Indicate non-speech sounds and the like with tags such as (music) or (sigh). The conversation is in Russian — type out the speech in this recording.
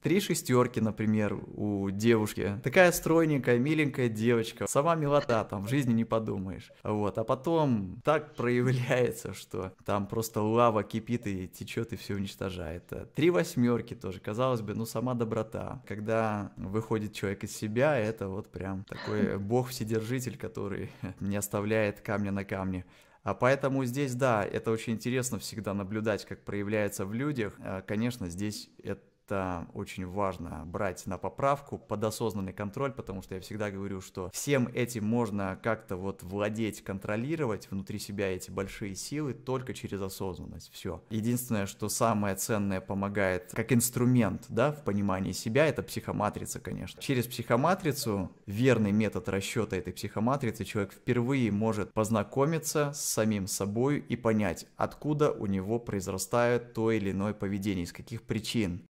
Три шестерки, например, у девушки. Такая стройненькая, миленькая девочка. Сама милота, там, в жизни не подумаешь. Вот, а потом так проявляется, что там просто лава кипит и течет и все уничтожает. Три восьмерки тоже, казалось бы, ну, сама доброта. Когда выходит человек из себя, это вот прям такой бог-вседержитель, который (laughs) не оставляет камня на камне. А поэтому здесь, да, это очень интересно всегда наблюдать, как проявляется в людях. А, конечно, здесь это это очень важно брать на поправку под осознанный контроль, потому что я всегда говорю, что всем этим можно как-то вот владеть, контролировать внутри себя эти большие силы только через осознанность. Все. Единственное, что самое ценное помогает как инструмент, да, в понимании себя, это психоматрица, конечно. Через психоматрицу, верный метод расчета этой психоматрицы, человек впервые может познакомиться с самим собой и понять, откуда у него произрастает то или иное поведение, из каких причин.